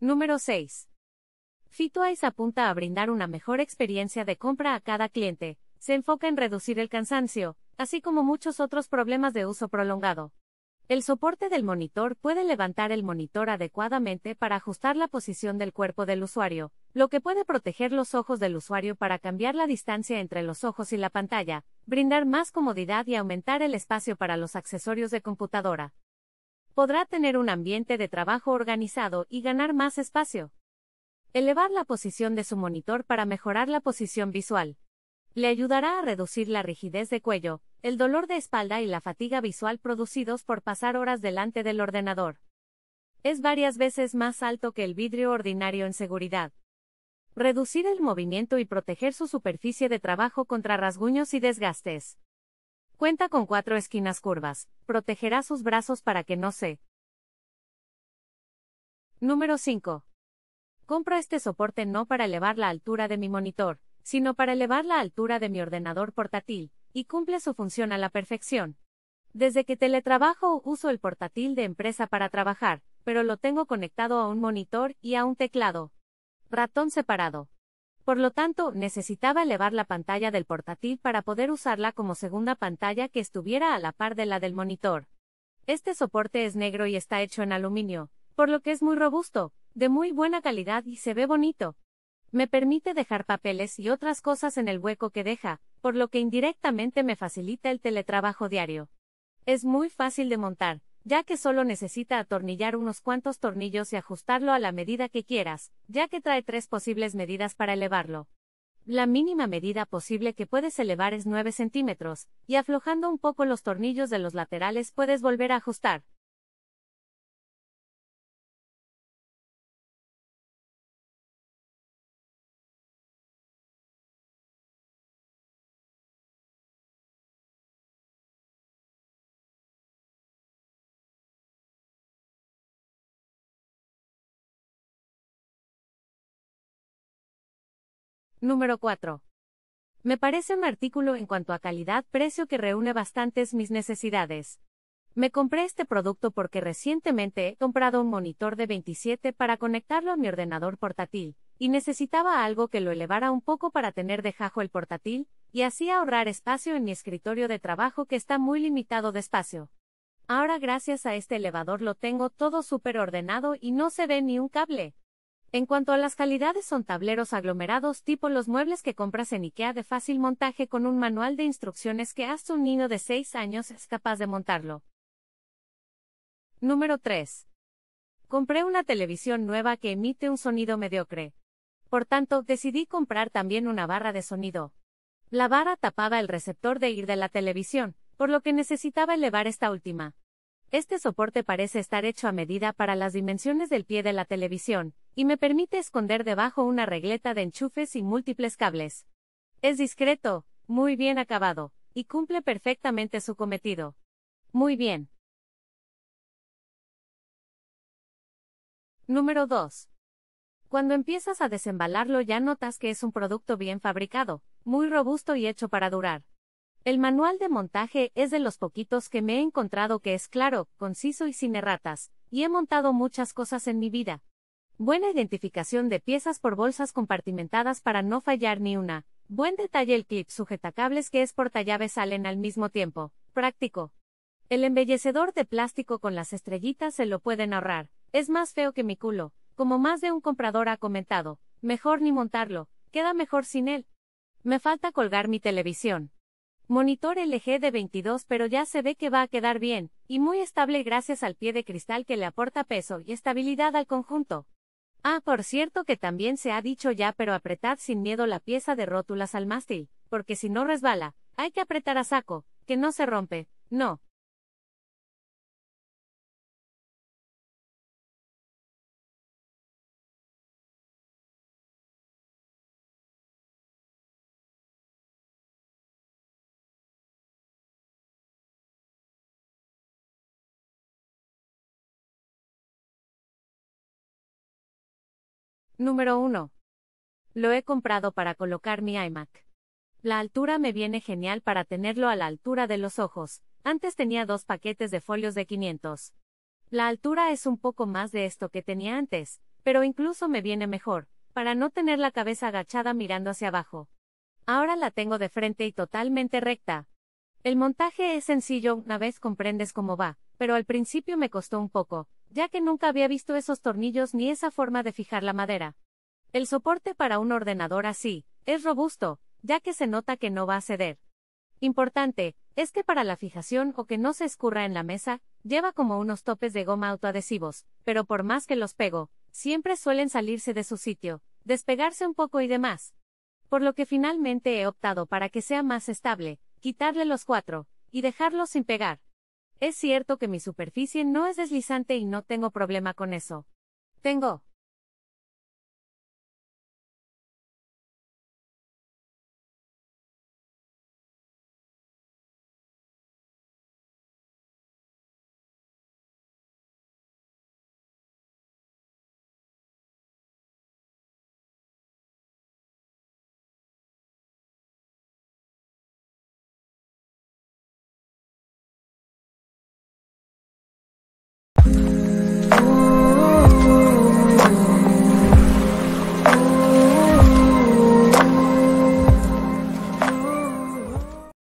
Número 6. Fitwise apunta a brindar una mejor experiencia de compra a cada cliente, se enfoca en reducir el cansancio, así como muchos otros problemas de uso prolongado. El soporte del monitor puede levantar el monitor adecuadamente para ajustar la posición del cuerpo del usuario, lo que puede proteger los ojos del usuario para cambiar la distancia entre los ojos y la pantalla, brindar más comodidad y aumentar el espacio para los accesorios de computadora podrá tener un ambiente de trabajo organizado y ganar más espacio. Elevar la posición de su monitor para mejorar la posición visual. Le ayudará a reducir la rigidez de cuello, el dolor de espalda y la fatiga visual producidos por pasar horas delante del ordenador. Es varias veces más alto que el vidrio ordinario en seguridad. Reducir el movimiento y proteger su superficie de trabajo contra rasguños y desgastes. Cuenta con cuatro esquinas curvas, protegerá sus brazos para que no se. Número 5. Compro este soporte no para elevar la altura de mi monitor, sino para elevar la altura de mi ordenador portátil, y cumple su función a la perfección. Desde que teletrabajo uso el portátil de empresa para trabajar, pero lo tengo conectado a un monitor y a un teclado. Ratón separado. Por lo tanto, necesitaba elevar la pantalla del portátil para poder usarla como segunda pantalla que estuviera a la par de la del monitor. Este soporte es negro y está hecho en aluminio, por lo que es muy robusto, de muy buena calidad y se ve bonito. Me permite dejar papeles y otras cosas en el hueco que deja, por lo que indirectamente me facilita el teletrabajo diario. Es muy fácil de montar, ya que solo necesita atornillar unos cuantos tornillos y ajustarlo a la medida que quieras, ya que trae tres posibles medidas para elevarlo. La mínima medida posible que puedes elevar es 9 centímetros, y aflojando un poco los tornillos de los laterales puedes volver a ajustar, Número 4. Me parece un artículo en cuanto a calidad-precio que reúne bastantes mis necesidades. Me compré este producto porque recientemente he comprado un monitor de 27 para conectarlo a mi ordenador portátil, y necesitaba algo que lo elevara un poco para tener de jajo el portátil, y así ahorrar espacio en mi escritorio de trabajo que está muy limitado de espacio. Ahora gracias a este elevador lo tengo todo súper ordenado y no se ve ni un cable. En cuanto a las calidades son tableros aglomerados tipo los muebles que compras en IKEA de fácil montaje con un manual de instrucciones que hasta un niño de 6 años es capaz de montarlo. Número 3. Compré una televisión nueva que emite un sonido mediocre. Por tanto, decidí comprar también una barra de sonido. La barra tapaba el receptor de ir de la televisión, por lo que necesitaba elevar esta última. Este soporte parece estar hecho a medida para las dimensiones del pie de la televisión, y me permite esconder debajo una regleta de enchufes y múltiples cables. Es discreto, muy bien acabado, y cumple perfectamente su cometido. Muy bien. Número 2. Cuando empiezas a desembalarlo ya notas que es un producto bien fabricado, muy robusto y hecho para durar. El manual de montaje es de los poquitos que me he encontrado que es claro, conciso y sin erratas, y he montado muchas cosas en mi vida, Buena identificación de piezas por bolsas compartimentadas para no fallar ni una. Buen detalle el clip sujetacables que es portallaves salen al mismo tiempo. Práctico. El embellecedor de plástico con las estrellitas se lo pueden ahorrar. Es más feo que mi culo. Como más de un comprador ha comentado, mejor ni montarlo, queda mejor sin él. Me falta colgar mi televisión. Monitor LG de 22 pero ya se ve que va a quedar bien, y muy estable gracias al pie de cristal que le aporta peso y estabilidad al conjunto. Ah, por cierto que también se ha dicho ya, pero apretad sin miedo la pieza de rótulas al mástil, porque si no resbala, hay que apretar a saco, que no se rompe, no, Número 1. Lo he comprado para colocar mi iMac. La altura me viene genial para tenerlo a la altura de los ojos. Antes tenía dos paquetes de folios de 500. La altura es un poco más de esto que tenía antes, pero incluso me viene mejor, para no tener la cabeza agachada mirando hacia abajo. Ahora la tengo de frente y totalmente recta. El montaje es sencillo una vez comprendes cómo va, pero al principio me costó un poco, ya que nunca había visto esos tornillos ni esa forma de fijar la madera. El soporte para un ordenador así, es robusto, ya que se nota que no va a ceder. Importante, es que para la fijación o que no se escurra en la mesa, lleva como unos topes de goma autoadhesivos, pero por más que los pego, siempre suelen salirse de su sitio, despegarse un poco y demás. Por lo que finalmente he optado para que sea más estable, quitarle los cuatro, y dejarlos sin pegar. Es cierto que mi superficie no es deslizante y no tengo problema con eso. Tengo Thank you.